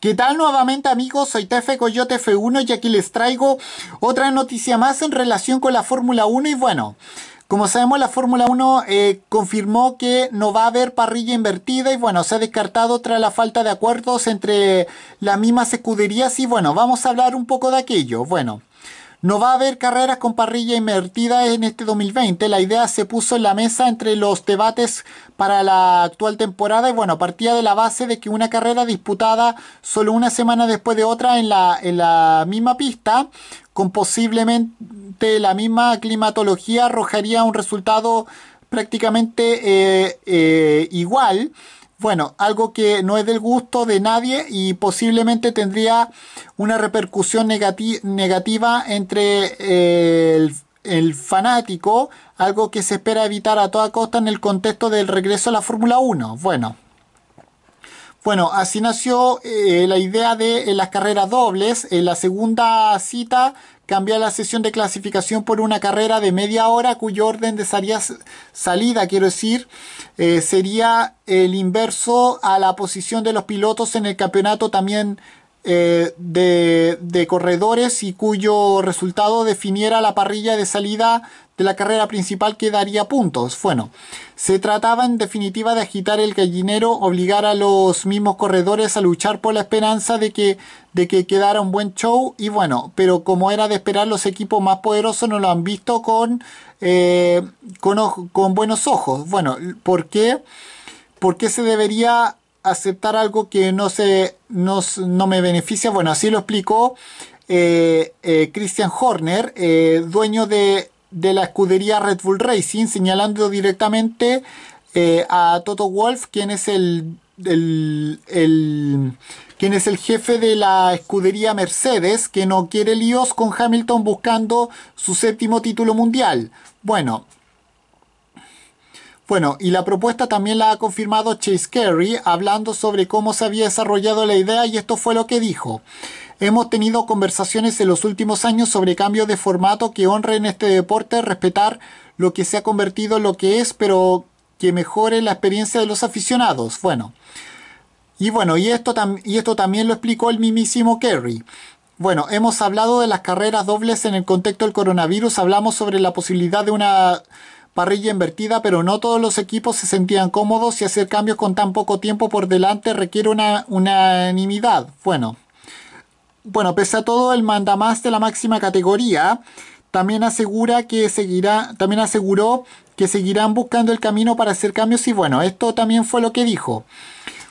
¿Qué tal nuevamente amigos? Soy Tefe Coyote F1 y aquí les traigo otra noticia más en relación con la Fórmula 1 y bueno, como sabemos la Fórmula 1 eh, confirmó que no va a haber parrilla invertida y bueno, se ha descartado tras la falta de acuerdos entre las mismas escuderías y bueno, vamos a hablar un poco de aquello. Bueno, no va a haber carreras con parrilla invertida en este 2020. La idea se puso en la mesa entre los debates para la actual temporada y bueno, partía de la base de que una carrera disputada solo una semana después de otra en la, en la misma pista, con posiblemente la misma climatología, arrojaría un resultado prácticamente eh, eh, igual bueno, algo que no es del gusto de nadie y posiblemente tendría una repercusión negativa entre eh, el, el, fanático, algo que se espera evitar a toda costa en el contexto del regreso a la Fórmula 1. Bueno, bueno, así nació eh, la idea de eh, las carreras dobles. En eh, la segunda cita cambiar la sesión de clasificación por una carrera de media hora cuyo orden de salida, quiero decir, sería el inverso a la posición de los pilotos en el campeonato también de, de, corredores y cuyo resultado definiera la parrilla de salida de la carrera principal que daría puntos. Bueno, se trataba en definitiva de agitar el gallinero, obligar a los mismos corredores a luchar por la esperanza de que, de que quedara un buen show y bueno, pero como era de esperar los equipos más poderosos no lo han visto con, eh, con, buenos ojos. Bueno, ¿por qué? ¿Por qué se debería aceptar algo que no, se, me beneficia? Bueno, así lo explicó eh, eh, Christian Horner, dueño de de la escudería Red Bull Racing, señalando directamente eh, a Toto Wolf, quien es el, el, quien es el jefe de la escudería Mercedes, que no quiere líos con Hamilton buscando su séptimo título mundial. Bueno, bueno, y la propuesta también la ha confirmado Chase Carey, hablando sobre cómo se había desarrollado la idea y esto fue lo que dijo. Hemos tenido conversaciones en los últimos años sobre cambios de formato que honren este deporte, respetar lo que se ha convertido en lo que es, pero que mejore la experiencia de los aficionados. Bueno. Y bueno, y esto, y esto también lo explicó el mismísimo Kerry. Bueno, hemos hablado de las carreras dobles en el contexto del coronavirus, hablamos sobre la posibilidad de una parrilla invertida, pero no todos los equipos se sentían cómodos y hacer cambios con tan poco tiempo por delante requiere una unanimidad. Bueno, bueno, pese a todo, el mandamás de la máxima categoría también asegura que seguirá, también aseguró que seguirán buscando el camino para hacer cambios y bueno, esto también fue lo que dijo.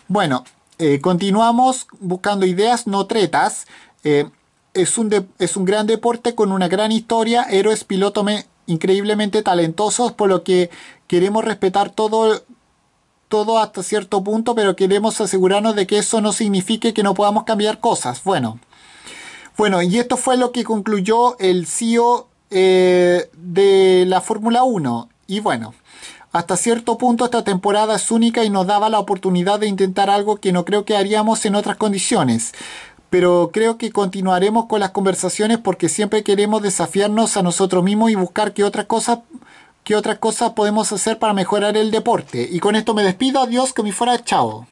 Bueno, eh, continuamos buscando ideas no tretas. Eh, es, un es un gran deporte con una gran historia, héroes pilotos increíblemente talentosos, por lo que queremos respetar todo, todo hasta cierto punto, pero queremos asegurarnos de que eso no signifique que no podamos cambiar cosas. Bueno. Bueno, y esto fue lo que concluyó el CEO eh, de la Fórmula 1. Y bueno, hasta cierto punto esta temporada es única y nos daba la oportunidad de intentar algo que no creo que haríamos en otras condiciones. Pero creo que continuaremos con las conversaciones porque siempre queremos desafiarnos a nosotros mismos y buscar qué otras cosas qué otras cosas podemos hacer para mejorar el deporte. Y con esto me despido, adiós, que me fuera, chao.